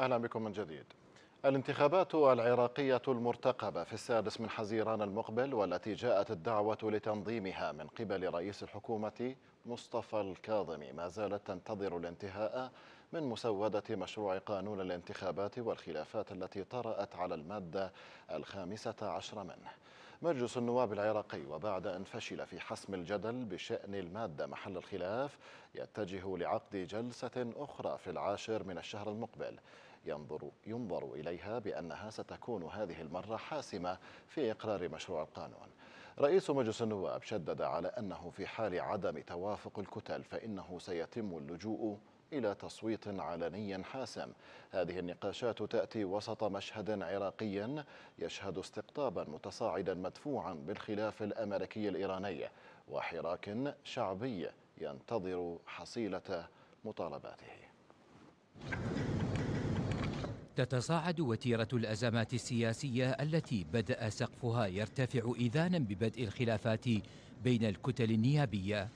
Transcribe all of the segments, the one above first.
أهلا بكم من جديد الانتخابات العراقية المرتقبة في السادس من حزيران المقبل والتي جاءت الدعوة لتنظيمها من قبل رئيس الحكومة مصطفى الكاظمي ما زالت تنتظر الانتهاء من مسودة مشروع قانون الانتخابات والخلافات التي طرأت على المادة الخامسة عشر منه مجلس النواب العراقي وبعد أن فشل في حسم الجدل بشأن المادة محل الخلاف يتجه لعقد جلسة أخرى في العاشر من الشهر المقبل ينظر, ينظر إليها بأنها ستكون هذه المرة حاسمة في إقرار مشروع القانون رئيس مجلس النواب شدد على أنه في حال عدم توافق الكتل فإنه سيتم اللجوء إلى تصويت علني حاسم هذه النقاشات تأتي وسط مشهد عراقي يشهد استقطابا متصاعدا مدفوعا بالخلاف الأمريكي الإيراني وحراك شعبي ينتظر حصيلة مطالباته تتصاعد وتيرة الأزمات السياسية التي بدأ سقفها يرتفع إذانا ببدء الخلافات بين الكتل النيابية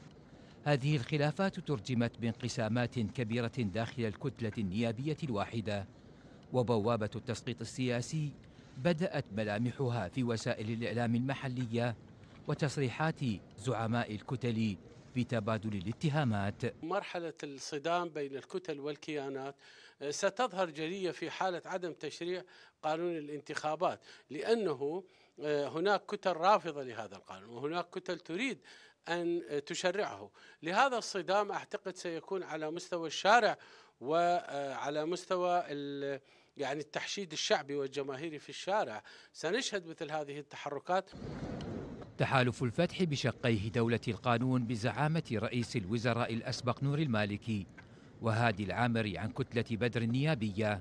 هذه الخلافات ترجمت بانقسامات كبيرة داخل الكتلة النيابية الواحدة وبوابة التسقيط السياسي بدأت ملامحها في وسائل الإعلام المحلية وتصريحات زعماء الكتل بتبادل الاتهامات مرحلة الصدام بين الكتل والكيانات آه، ستظهر جلية في حالة عدم تشريع قانون الانتخابات لأنه آه، هناك كتل رافضة لهذا القانون وهناك كتل تريد أن آه، تشرعه لهذا الصدام أعتقد سيكون على مستوى الشارع وعلى مستوى يعني التحشيد الشعبي والجماهيري في الشارع سنشهد مثل هذه التحركات تحالف الفتح بشقيه دولة القانون بزعامة رئيس الوزراء الأسبق نور المالكي وهادي العامري عن كتلة بدر النيابية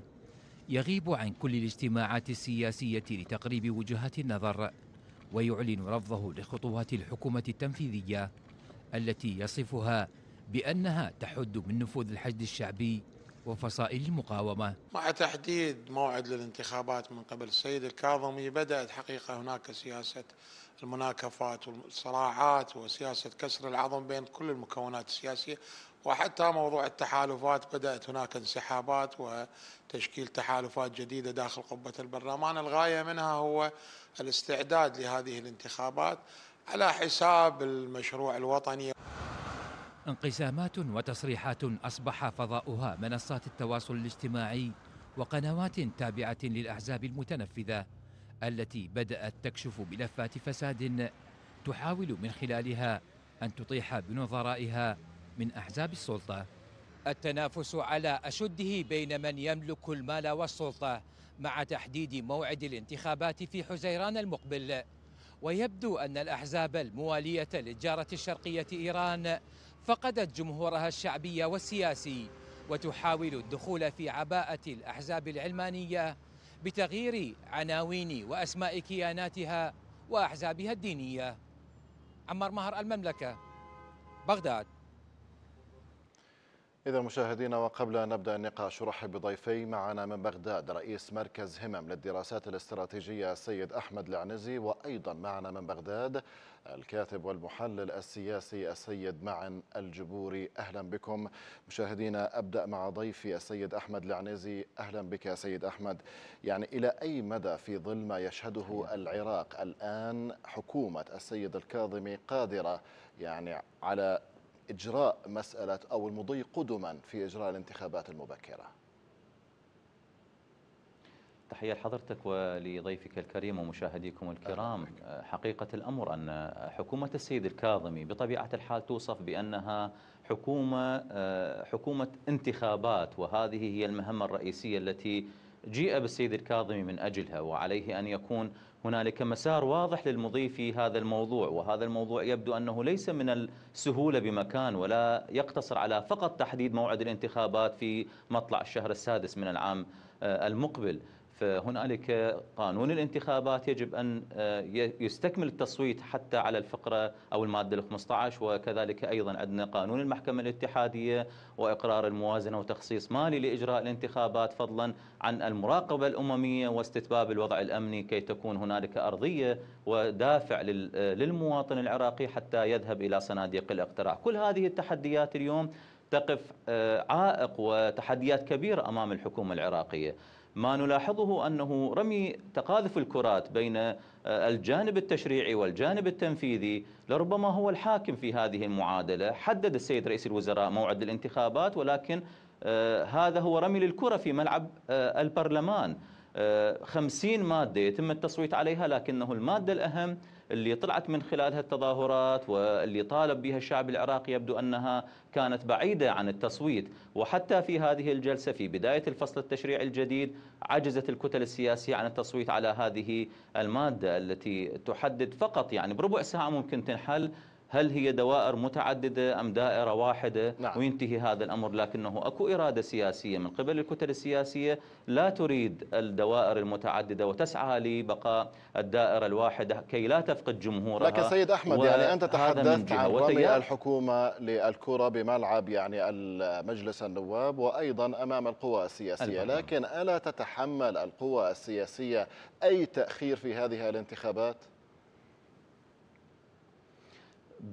يغيب عن كل الاجتماعات السياسية لتقريب وجهات النظر ويعلن رفضه لخطوات الحكومة التنفيذية التي يصفها بأنها تحد من نفوذ الحشد الشعبي وفصائل المقاومة مع تحديد موعد للانتخابات من قبل السيد الكاظمي بدأت حقيقة هناك سياسة المناكفات والصراعات وسياسة كسر العظم بين كل المكونات السياسية وحتى موضوع التحالفات بدأت هناك انسحابات وتشكيل تحالفات جديدة داخل قبة البرلمان الغاية منها هو الاستعداد لهذه الانتخابات على حساب المشروع الوطني انقسامات وتصريحات أصبح فضاؤها منصات التواصل الاجتماعي وقنوات تابعة للأحزاب المتنفذة التي بدأت تكشف ملفات فساد تحاول من خلالها أن تطيح بنظرائها من أحزاب السلطة التنافس على أشده بين من يملك المال والسلطة مع تحديد موعد الانتخابات في حزيران المقبل ويبدو أن الأحزاب الموالية للجارة الشرقية إيران فقدت جمهورها الشعبي والسياسي وتحاول الدخول في عباءة الأحزاب العلمانية بتغيير عناوين واسماء كياناتها واحزابها الدينيه عمار مهر المملكه بغداد إذا مشاهدينا وقبل أن نبدأ النقاش أرحب بضيفي معنا من بغداد رئيس مركز همم للدراسات الاستراتيجية السيد أحمد العنزي وأيضا معنا من بغداد الكاتب والمحلل السياسي السيد معن الجبوري أهلا بكم مشاهدينا أبدأ مع ضيفي السيد أحمد العنزي أهلا بك يا سيد أحمد يعني إلى أي مدى في ظل ما يشهده العراق الآن حكومة السيد الكاظمي قادرة يعني على إجراء مسألة أو المضي قدما في إجراء الانتخابات المبكرة تحية لحضرتك ولضيفك الكريم ومشاهديكم الكرام حقيقة الأمر أن حكومة السيد الكاظمي بطبيعة الحال توصف بأنها حكومة آه، حكومة انتخابات وهذه هي المهمة الرئيسية التي جيء بالسيد الكاظمي من أجلها وعليه أن يكون هنالك مسار واضح للمضي في هذا الموضوع وهذا الموضوع يبدو أنه ليس من السهولة بمكان ولا يقتصر على فقط تحديد موعد الانتخابات في مطلع الشهر السادس من العام آه، المقبل فهنالك قانون الانتخابات يجب ان آه، يستكمل التصويت حتى على الفقره او الماده 15 وكذلك ايضا عندنا قانون المحكمه الاتحاديه واقرار الموازنه وتخصيص مالي لاجراء الانتخابات فضلا عن المراقبه الامميه واستتباب الوضع الامني كي تكون هنالك ارضيه ودافع آه، للمواطن العراقي حتى يذهب الى صناديق الاقتراع، كل هذه التحديات اليوم تقف آه، عائق وتحديات كبيره امام الحكومه العراقيه. ما نلاحظه أنه رمي تقاذف الكرات بين آه، الجانب التشريعي والجانب التنفيذي لربما هو الحاكم في هذه المعادلة حدد السيد رئيس الوزراء موعد الانتخابات ولكن آه، هذا هو رمي للكرة في ملعب آه، البرلمان خمسين مادة يتم التصويت عليها لكنه المادة الأهم اللي طلعت من خلالها التظاهرات واللي طالب بها الشعب العراقي يبدو أنها كانت بعيدة عن التصويت وحتى في هذه الجلسة في بداية الفصل التشريعي الجديد عجزت الكتل السياسية عن التصويت على هذه المادة التي تحدد فقط يعني بربع ساعة ممكن تنحل هل هي دوائر متعددة أم دائرة واحدة نعم. وينتهي هذا الأمر لكنه أكو إرادة سياسية من قبل الكتل السياسية لا تريد الدوائر المتعددة وتسعى لبقاء الدائرة الواحدة كي لا تفقد جمهورها لكن سيد أحمد يعني أنت تحدثت عن رمي الحكومة للكرة بملعب يعني المجلس النواب وأيضا أمام القوى السياسية البقى. لكن ألا تتحمل القوى السياسية أي تأخير في هذه الانتخابات؟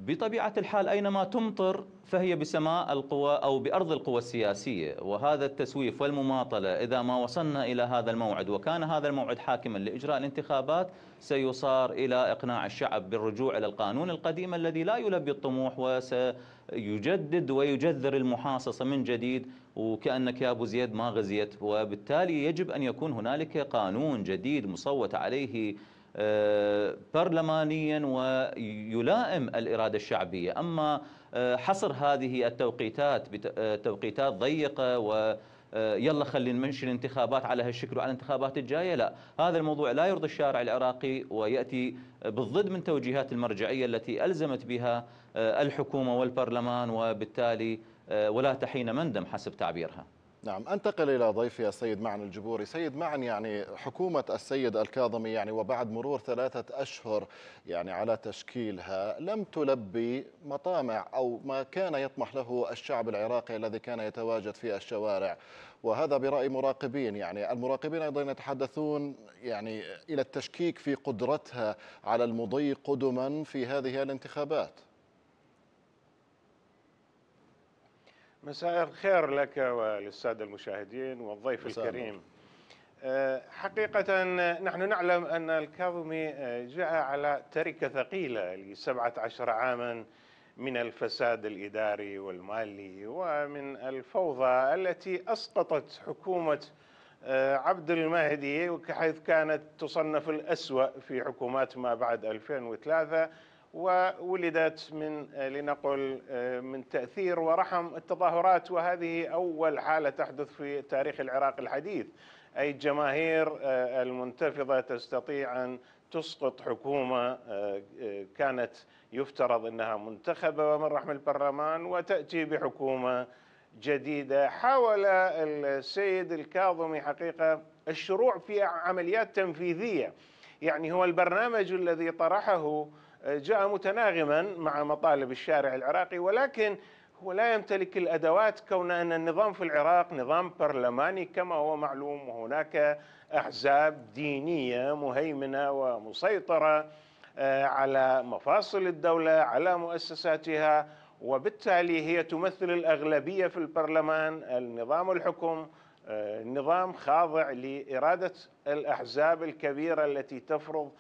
بطبيعة الحال أينما تمطر فهي بسماء القوى أو بأرض القوى السياسية وهذا التسويف والمماطلة إذا ما وصلنا إلى هذا الموعد وكان هذا الموعد حاكما لإجراء الانتخابات سيصار إلى إقناع الشعب بالرجوع إلى القانون القديم الذي لا يلبي الطموح وسيجدد ويجذر المحاصصة من جديد وكأنك يا أبو زيد ما غزيت وبالتالي يجب أن يكون هنالك قانون جديد مصوت عليه آه، برلمانيا ويلائم الإرادة الشعبية أما آه، حصر هذه التوقيتات بتوقيتات آه، ضيقة و يلا خلينا نمشي الانتخابات على هالشكل وعلى الانتخابات الجايه لا هذا الموضوع لا يرضي الشارع العراقي وياتي بالضد من توجيهات المرجعيه التي الزمت بها الحكومه والبرلمان وبالتالي ولا تحين مندم حسب تعبيرها نعم أنتقل إلى ضيفي السيد معن الجبوري سيد معن يعني حكومة السيد الكاظمي يعني وبعد مرور ثلاثة أشهر يعني على تشكيلها لم تلبي مطامع أو ما كان يطمح له الشعب العراقي الذي كان يتواجد في الشوارع وهذا برأي مراقبين يعني المراقبين أيضا يتحدثون يعني إلى التشكيك في قدرتها على المضي قدما في هذه الانتخابات مساء الخير لك وللسادة المشاهدين والضيف الكريم آه، حقيقة نحن نعلم أن الكاظمي آه، جاء على تركة ثقيلة لسبعة عشر عاما من الفساد الإداري والمالي ومن الفوضى التي أسقطت حكومة آه، عبد المهدي حيث كانت تصنف الأسوأ في حكومات ما بعد 2003 وولدت من آه، لنقل آه، من تأثير ورحم التظاهرات وهذه أول حالة تحدث في تاريخ العراق الحديث أي الجماهير آه، المنتفضة تستطيع أن تسقط حكومة كانت يفترض أنها منتخبة من رحم البرلمان وتأتي بحكومة جديدة حاول السيد الكاظمي حقيقة الشروع في عمليات تنفيذية يعني هو البرنامج الذي طرحه جاء متناغما مع مطالب الشارع العراقي ولكن هو لا يمتلك الادوات كون ان النظام في العراق نظام برلماني كما هو معلوم وهناك احزاب دينيه مهيمنه ومسيطره آه، على مفاصل الدوله على مؤسساتها وبالتالي هي تمثل الاغلبيه في البرلمان النظام الحكم آه، نظام خاضع لاراده الاحزاب الكبيره التي تفرض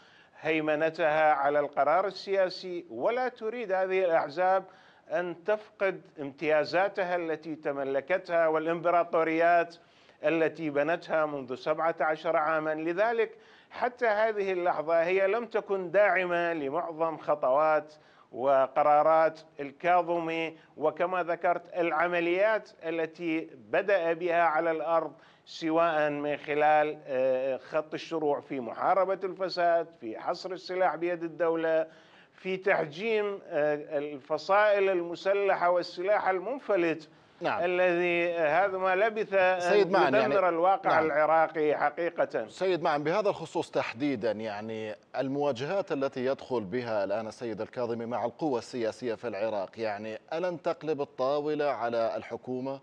هيمنتها على القرار السياسي ولا تريد هذه الأحزاب أن تفقد امتيازاتها التي تملكتها والإمبراطوريات التي بنتها منذ 17 عاما لذلك حتى هذه اللحظة هي لم تكن داعمة لمعظم خطوات وقرارات الكاظمي وكما ذكرت العمليات التي بدا بها على الارض سواء من خلال آه، خط الشروع في محاربه الفساد في حصر السلاح بيد الدوله في تحجيم آه، الفصائل المسلحه والسلاح المنفلت نعم. الذي هذا ما لبث سيد معن يعني الواقع نعم. العراقي حقيقة سيد معن بهذا الخصوص تحديدا يعني المواجهات التي يدخل بها الآن السيد الكاظمي مع القوى السياسية في العراق يعني ألن تقلب الطاولة على الحكومة؟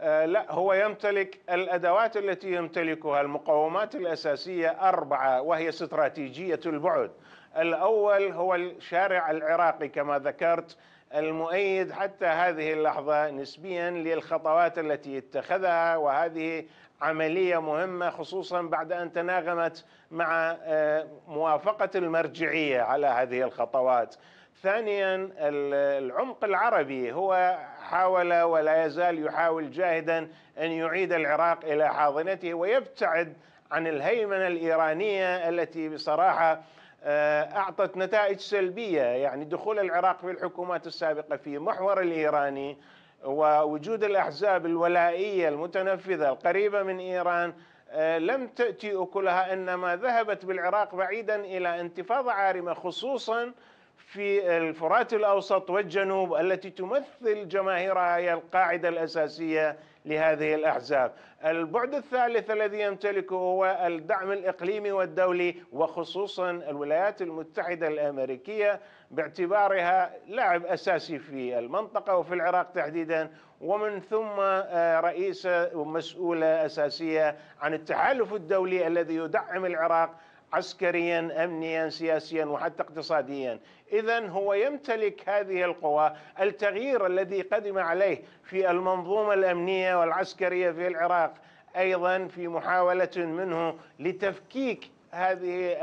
آه، لا هو يمتلك الادوات التي يمتلكها المقومات الاساسيه اربعه وهي استراتيجيه البعد الأول هو الشارع العراقي كما ذكرت المؤيد حتى هذه اللحظة نسبيا للخطوات التي اتخذها وهذه عملية مهمة خصوصا بعد أن تناغمت مع آه، موافقة المرجعية على هذه الخطوات ثانيا العمق العربي هو حاول ولا يزال يحاول جاهدا أن يعيد العراق إلى حاضنته ويبتعد عن الهيمنة الإيرانية التي بصراحة آه، أعطت نتائج سلبية يعني دخول العراق في الحكومات السابقة في محور الإيراني ووجود الأحزاب الولائية المتنفذة القريبة من إيران آه، لم تأتي أكلها إنما ذهبت بالعراق بعيدا إلى انتفاضة عارمة خصوصا في الفرات الاوسط والجنوب التي تمثل جماهيرها هي القاعده الاساسيه لهذه الاحزاب. البعد الثالث الذي يمتلكه هو الدعم الاقليمي والدولي وخصوصا الولايات المتحده الامريكيه باعتبارها لاعب اساسي في المنطقه وفي العراق تحديدا ومن ثم آه، رئيسه ومسؤوله اساسيه عن التحالف الدولي الذي يدعم العراق عسكريا امنيا سياسيا وحتى اقتصاديا اذا هو يمتلك هذه القوى التغيير الذي قدم عليه في المنظومه الامنيه والعسكريه في العراق ايضا في محاوله منه لتفكيك هذه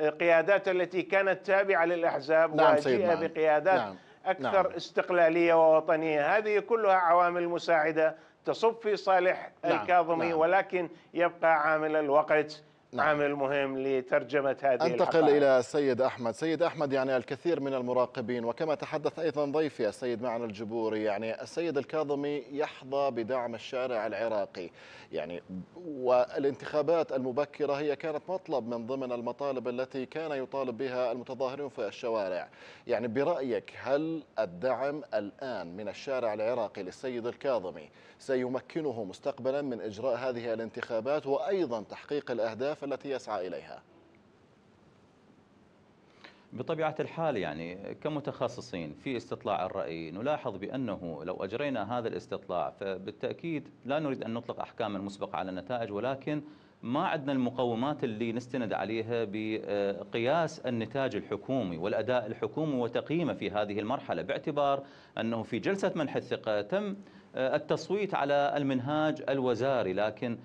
القيادات التي كانت تابعه للاحزاب نعم وجيء بقيادات نعم. اكثر نعم. استقلاليه ووطنيه، هذه كلها عوامل مساعده تصب في صالح نعم. الكاظمي نعم. ولكن يبقى عامل الوقت نعم. عامل مهم لترجمة هذه أنتقل الحقائق. إلى السيد أحمد سيد أحمد يعني الكثير من المراقبين وكما تحدث أيضا ضيفي السيد معنى الجبوري يعني السيد الكاظمي يحظى بدعم الشارع العراقي يعني والانتخابات المبكرة هي كانت مطلب من ضمن المطالب التي كان يطالب بها المتظاهرون في الشوارع يعني برأيك هل الدعم الآن من الشارع العراقي للسيد الكاظمي سيمكنه مستقبلا من إجراء هذه الانتخابات وأيضا تحقيق الأهداف الأهداف التي يسعى إليها بطبيعة الحال يعني كمتخصصين في استطلاع الرأي نلاحظ بأنه لو أجرينا هذا الاستطلاع فبالتأكيد لا نريد أن نطلق أحكاما مسبقة على النتائج ولكن ما عندنا المقومات اللي نستند عليها بقياس النتاج الحكومي والأداء الحكومي وتقييمه في هذه المرحلة باعتبار أنه في جلسة منح الثقة تم آه، التصويت على المنهاج الوزاري لكن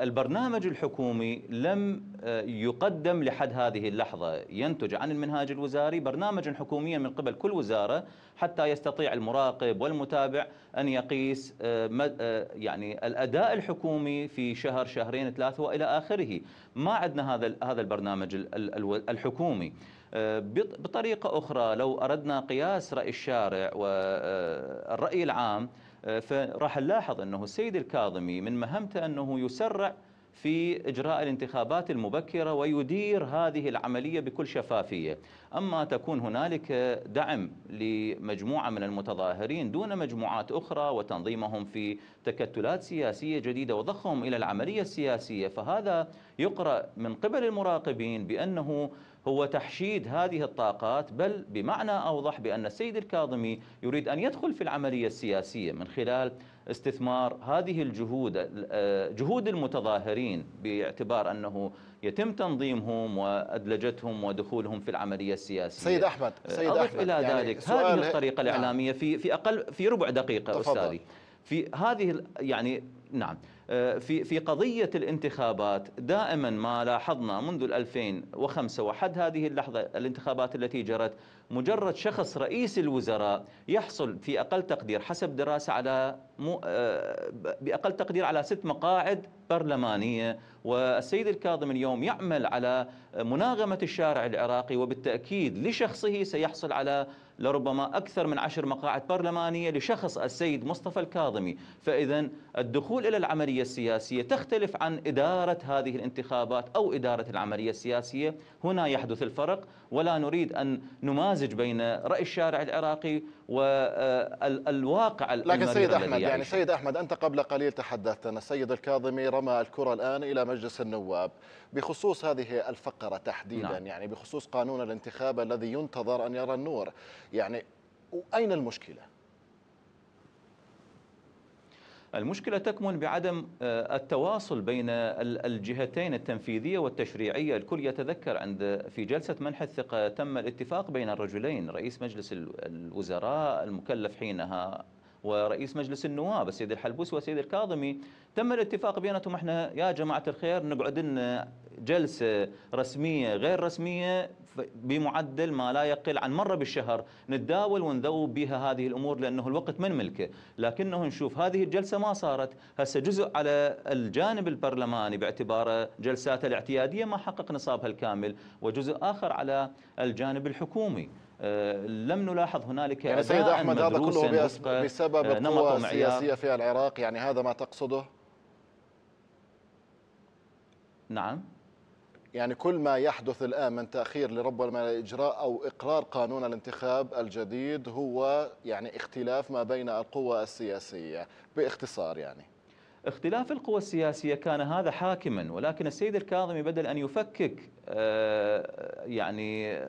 البرنامج الحكومي لم آه، يقدم لحد هذه اللحظة ينتج عن المنهاج الوزاري برنامجا حكوميا من قبل كل وزارة حتى يستطيع المراقب والمتابع أن يقيس آه، يعني الأداء الحكومي في شهر شهرين ثلاثة وإلى آخره ما عندنا هذا هذا البرنامج الحكومي بطريقة أخرى لو أردنا قياس رأي الشارع والرأي العام آه، فراح نلاحظ أنه السيد الكاظمي من مهمته أنه يسرع في إجراء الانتخابات المبكرة ويدير هذه العملية بكل شفافية أما تكون هنالك دعم لمجموعة من المتظاهرين دون مجموعات أخرى وتنظيمهم في تكتلات سياسية جديدة وضخهم إلى العملية السياسية فهذا يقرأ من قبل المراقبين بأنه هو تحشيد هذه الطاقات بل بمعنى أوضح بأن السيد الكاظمي يريد أن يدخل في العملية السياسية من خلال استثمار هذه الجهود آه، جهود المتظاهرين باعتبار أنه يتم تنظيمهم وأدلجتهم ودخولهم في العملية السياسية سيد أحمد آه، سيد أضف أحمد إلى يعني ذلك هذه الطريقة نعم. الإعلامية في في أقل في ربع دقيقة تفضل. أستاذي في هذه يعني نعم آه، في في قضيه الانتخابات دائما ما لاحظنا منذ 2005 وحد هذه اللحظه الانتخابات التي جرت مجرد شخص رئيس الوزراء يحصل في اقل تقدير حسب دراسه على مو آه، باقل تقدير على ست مقاعد برلمانيه والسيد الكاظم اليوم يعمل على مناغمه الشارع العراقي وبالتاكيد لشخصه سيحصل على لربما اكثر من عشر مقاعد برلمانيه لشخص السيد مصطفى الكاظمي فاذا الدخول الى العمليه العملية السياسية تختلف عن إدارة هذه الانتخابات أو إدارة العملية السياسية هنا يحدث الفرق ولا نريد أن نمازج بين رأي الشارع العراقي والواقع آه، لكن سيد أحمد يعني, يعني سيد أحمد أنت قبل قليل تحدثت أن السيد الكاظمي رمى الكرة الآن إلى مجلس النواب بخصوص هذه الفقرة تحديدا نعم. يعني بخصوص قانون الانتخاب الذي ينتظر أن يرى النور يعني أين المشكلة؟ المشكلة تكمن بعدم آه، التواصل بين الجهتين التنفيذية والتشريعية الكل يتذكر عند في جلسة منح الثقة تم الاتفاق بين الرجلين رئيس مجلس الوزراء المكلف حينها ورئيس مجلس النواب السيد الحلبوس والسيد الكاظمي تم الاتفاق بيناتهم احنا يا جماعه الخير نقعد لنا جلسه رسميه غير رسميه بمعدل ما لا يقل عن مره بالشهر نتداول ونذوب بها هذه الامور لانه الوقت من ملكه، لكنه نشوف هذه الجلسه ما صارت، هسه جزء على الجانب البرلماني باعتباره جلساته الاعتياديه ما حقق نصابها الكامل، وجزء اخر على الجانب الحكومي. أه لم نلاحظ هنالك يعني سيد احمد هذا كله بسبب القوى آه، السياسيه في العراق يعني هذا ما تقصده؟ نعم يعني كل ما يحدث الآن من تأخير لربما الإجراء أو إقرار قانون الانتخاب الجديد هو يعني اختلاف ما بين القوى السياسية باختصار يعني اختلاف القوى السياسية كان هذا حاكما ولكن السيد الكاظمي بدل أن يفكك آه، يعني آه،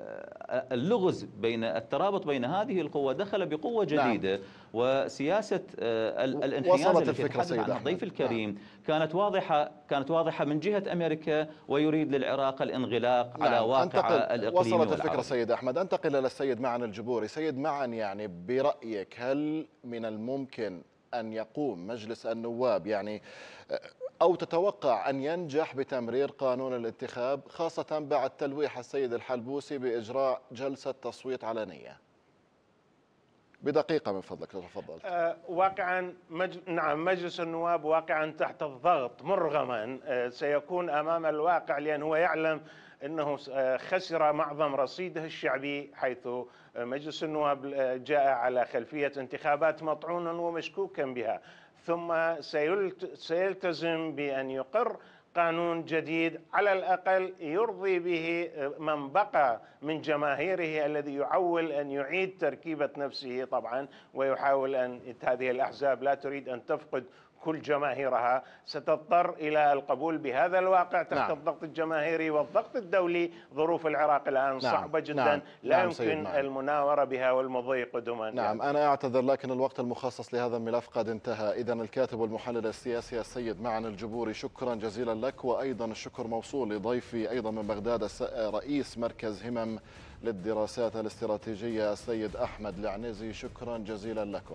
اللغز بين الترابط بين هذه القوى دخل بقوة نعم. جديدة نعم. وسياسة آه، الانحياز وصلت الفكرة سيد عن الضيف نعم. الكريم نعم. كانت واضحة كانت واضحة من جهة أمريكا ويريد للعراق الانغلاق نعم. على واقع أنتقل الإقليم وصلت والعرب. الفكرة سيد أحمد أنتقل إلى السيد معن الجبوري سيد معن يعني برأيك هل من الممكن أن يقوم مجلس النواب يعني أو تتوقع أن ينجح بتمرير قانون الانتخاب خاصة بعد تلويح السيد الحلبوسي بإجراء جلسة تصويت علنية بدقيقة من فضلك تفضل أه واقعا مج... نعم مجلس النواب واقعا تحت الضغط مرغما أه سيكون أمام الواقع لأن هو يعلم انه آه، خسر معظم رصيده الشعبي حيث مجلس النواب آه، جاء على خلفيه انتخابات مطعونا ومشكوكا بها ثم سيلتزم بان يقر قانون جديد على الاقل يرضي به آه، من بقى من جماهيره الذي يعول ان يعيد تركيبه نفسه طبعا ويحاول ان هذه الاحزاب لا تريد ان تفقد كل جماهيرها ستضطر إلى القبول بهذا الواقع تحت نعم. الضغط الجماهيري والضغط الدولي ظروف العراق الآن نعم. صعبة جدا نعم. لا نعم يمكن نعم. المناورة بها والمضي قدما نعم يعني. أنا أعتذر لكن الوقت المخصص لهذا الملف قد انتهى إذا الكاتب والمحلل السياسي السيد معن الجبوري شكرا جزيلا لك وأيضا الشكر موصول لضيفي أيضا من بغداد رئيس مركز همم للدراسات الاستراتيجية السيد أحمد العنزي شكرا جزيلا لكم